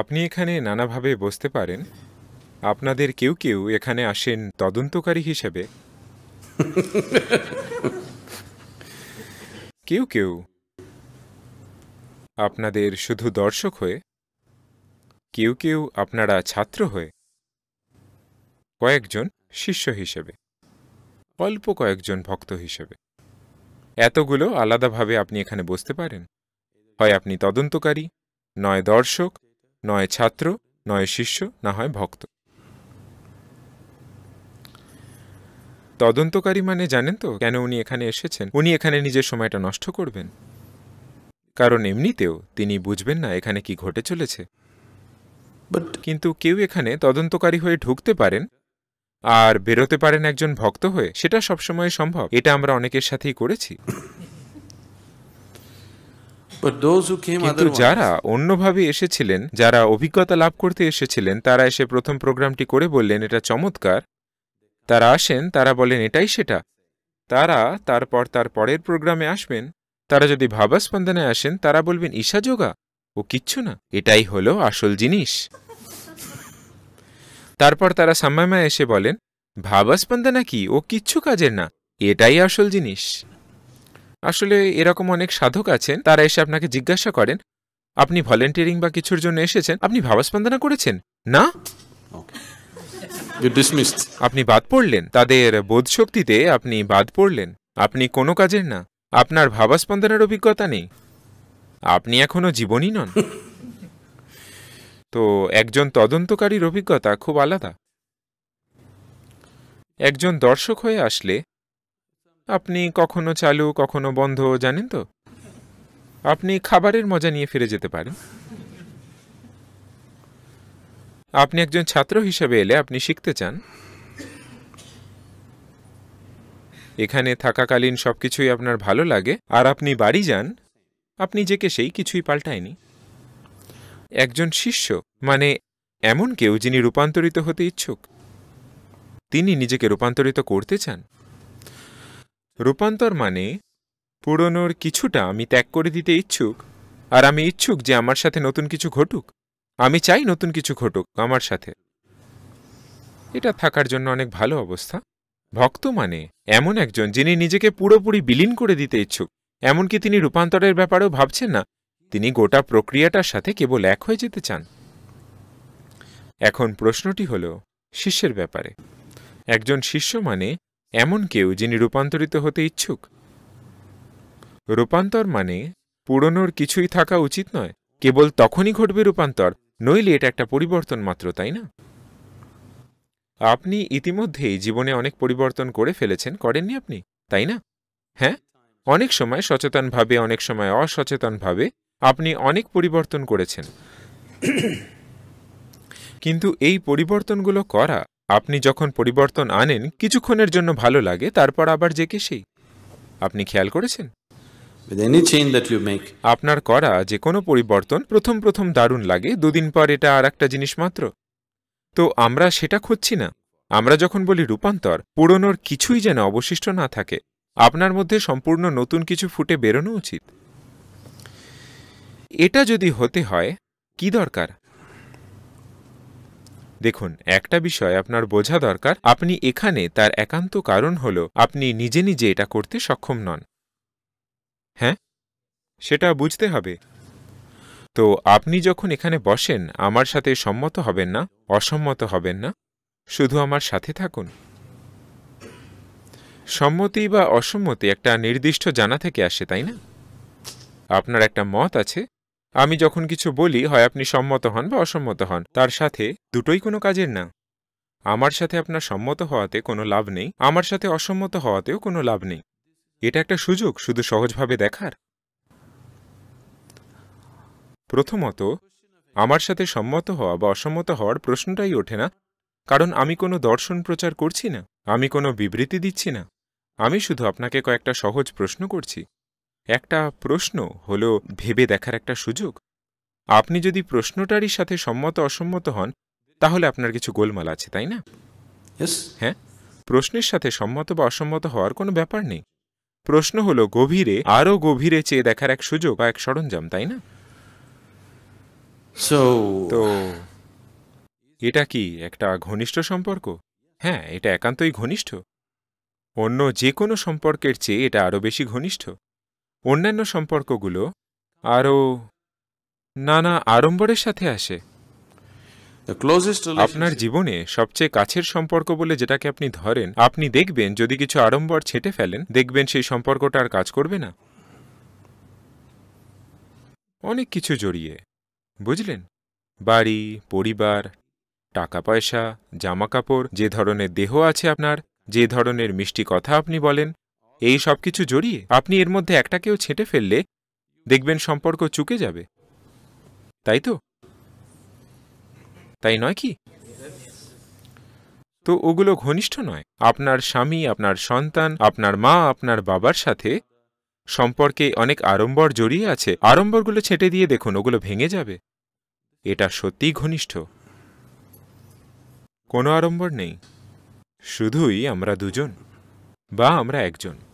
আপনি এখানে নানাভাবে বসতে পারেন আপনাদের কেউ কেউ এখানে আসেন তদন্তকারী হিসেবে কেউ কেউ আপনাদের শুধু দর্শক হয়ে কেউ কেউ আপনারা ছাত্র হয়ে কয়েকজন শিষ্য হিসেবে অল্প কয়েকজন ভক্ত হিসেবে এতগুলো আলাদাভাবে আপনি এখানে বসতে পারেন হয় আপনি তদন্তকারী নয় দর্শক নয় ছাত্র নয় শিষ্য না হয় ভক্ত তদন্তকারী মানে জানেন তো কেন উনি এখানে এসেছেন উনি এখানে নিজের সময়টা নষ্ট করবেন কারণ এমনিতেও তিনি বুঝবেন না এখানে কি ঘটে চলেছে কিন্তু কেউ এখানে তদন্তকারী হয়ে ঢুকতে পারেন আর বেরোতে পারেন একজন ভক্ত হয়ে সেটা সবসময় সম্ভব এটা আমরা অনেকের সাথেই করেছি কিন্তু যারা অন্যভাবে এসেছিলেন যারা অভিজ্ঞতা লাভ করতে এসেছিলেন তারা এসে প্রথম প্রোগ্রামটি করে বললেন এটা চমৎকার তারা আসেন তারা বলেন এটাই সেটা তারা তারপর তার পরের প্রোগ্রামে আসবেন তারা যদি ভাবাস্পন্দনে আসেন তারা বলবেন ঈশা যোগা ও কিচ্ছু না এটাই হলো আসল জিনিস তারপর তারা সাম্মামা এসে বলেন ভাবাস্পন্দনা কি ও কিচ্ছু কাজের না এটাই আসল জিনিস আসলে এরকম অনেক সাধক আছেন তারা এসে আপনাকে জিজ্ঞাসা করেন আপনি ভলেন্টিয়ারিং বা কিছুর জন্য এসেছেন আপনি ভাবাস্পন্দনা করেছেন না আপনি বাদ পড়লেন তাদের বোধশক্তিতে আপনি বাদ পড়লেন আপনি কোনো কাজের না আপনার ভাবাস্পন্দনের অভিজ্ঞতা নেই আপনি এখনো জীবনই নন তো একজন তদন্তকারীর অভিজ্ঞতা খুব আলাদা একজন দর্শক হয়ে আসলে আপনি কখনো চালু কখনো বন্ধ জানেন তো আপনি খাবারের মজা নিয়ে ফিরে যেতে পারেন আপনি একজন ছাত্র হিসেবে এলে আপনি শিখতে চান এখানে থাকাকালীন সব কিছুই আপনার ভালো লাগে আর আপনি বাড়ি যান আপনি যেকে সেই কিছুই পাল্টায়নি একজন শিষ্য মানে এমন কেউ যিনি রূপান্তরিত হতে ইচ্ছুক তিনি নিজেকে রূপান্তরিত করতে চান রূপান্তর মানে পুরনোর কিছুটা আমি ত্যাগ করে দিতে ইচ্ছুক আর আমি ইচ্ছুক যে আমার সাথে নতুন কিছু ঘটুক আমি চাই নতুন কিছু ঘটুক আমার সাথে এটা থাকার জন্য অনেক ভালো অবস্থা ভক্ত মানে এমন একজন যিনি নিজেকে পুরোপুরি বিলীন করে দিতে ইচ্ছুক এমনকি তিনি রূপান্তরের ব্যাপারেও ভাবছেন না তিনি গোটা প্রক্রিয়াটার সাথে কেবল এক হয়ে যেতে চান এখন প্রশ্নটি হল শিষ্যের ব্যাপারে একজন শিষ্য মানে এমন কেউ যিনি রূপান্তরিত হতে ইচ্ছুক রূপান্তর মানে পুরনোর কিছুই থাকা উচিত নয় কেবল তখনই ঘটবে রূপান্তর নইলে এটা একটা পরিবর্তন মাত্র তাই না আপনি ইতিমধ্যেই জীবনে অনেক পরিবর্তন করে ফেলেছেন করেননি আপনি তাই না হ্যাঁ অনেক সময় সচেতনভাবে অনেক সময় অসচেতনভাবে আপনি অনেক পরিবর্তন করেছেন কিন্তু এই পরিবর্তনগুলো করা আপনি যখন পরিবর্তন আনেন কিছুক্ষণের জন্য ভালো লাগে তারপর আবার যে কে সেই আপনি খেয়াল করেছেন আপনার করা যে কোনো পরিবর্তন প্রথম প্রথম দারুণ লাগে দুদিন পর এটা আর একটা জিনিস মাত্র তো আমরা সেটা খুঁজছি না আমরা যখন বলি রূপান্তর পুরনোর কিছুই যেন অবশিষ্ট না থাকে আপনার মধ্যে সম্পূর্ণ নতুন কিছু ফুটে বেরোনো উচিত এটা যদি হতে হয় কি দরকার দেখুন একটা বিষয় আপনার বোঝা দরকার আপনি এখানে তার একান্ত কারণ হল আপনি নিজে নিজে এটা করতে সক্ষম নন হ্যাঁ সেটা বুঝতে হবে তো আপনি যখন এখানে বসেন আমার সাথে সম্মত হবেন না অসম্মত হবেন না শুধু আমার সাথে থাকুন সম্মতি বা অসম্মতি একটা নির্দিষ্ট জানা থেকে আসে তাই না আপনার একটা মত আছে আমি যখন কিছু বলি হয় আপনি সম্মত হন বা অসম্মত হন তার সাথে দুটোই কোনো কাজের না আমার সাথে আপনার সম্মত হওয়াতে কোনো লাভ নেই আমার সাথে অসম্মত হওয়াতেও কোনো লাভ নেই এটা একটা সুযোগ শুধু সহজভাবে দেখার প্রথমত আমার সাথে সম্মত হওয়া বা অসম্মত হওয়ার প্রশ্নটাই ওঠে না কারণ আমি কোনো দর্শন প্রচার করছি না আমি কোনো বিবৃতি দিচ্ছি না আমি শুধু আপনাকে কয়েকটা সহজ প্রশ্ন করছি একটা প্রশ্ন হল ভেবে দেখার একটা সুযোগ আপনি যদি প্রশ্নটারই সাথে সম্মত অসম্মত হন তাহলে আপনার কিছু গোলমাল আছে তাই না হ্যাঁ প্রশ্নের সাথে সম্মত বা অসম্মত হওয়ার কোনো ব্যাপার নেই প্রশ্ন হলো গভীরে আরও গভীরে চেয়ে দেখার এক সুযোগ বা এক সরঞ্জাম তাই না তো এটা কি একটা ঘনিষ্ঠ সম্পর্ক হ্যাঁ এটা একান্তই ঘনিষ্ঠ অন্য যে কোনো সম্পর্কের চেয়ে এটা আরও বেশি ঘনিষ্ঠ অন্যান্য সম্পর্কগুলো আরও নানা আড়ম্বরের সাথে আসে আপনার জীবনে সবচেয়ে কাছের সম্পর্ক বলে যেটাকে আপনি ধরেন আপনি দেখবেন যদি কিছু আড়ম্বর ছেটে ফেলেন দেখবেন সেই সম্পর্কটা আর কাজ করবে না অনেক কিছু জড়িয়ে বুঝলেন বাড়ি পরিবার টাকা পয়সা জামা কাপড় যে ধরনের দেহ আছে আপনার যে ধরনের মিষ্টি কথা আপনি বলেন এই সব কিছু জড়িয়ে আপনি এর মধ্যে একটা কেউ ছেঁটে ফেললে দেখবেন সম্পর্ক চুকে যাবে তাই তো তাই নয় কি তো ওগুলো ঘনিষ্ঠ নয় আপনার স্বামী আপনার সন্তান আপনার মা আপনার বাবার সাথে সম্পর্কে অনেক আড়ম্বর জড়িয়ে আছে আড়ম্বরগুলো ছেটে দিয়ে দেখুন ওগুলো ভেঙে যাবে এটা সত্যিই ঘনিষ্ঠ কোনো আড়ম্বর নেই শুধুই আমরা দুজন বা আমরা একজন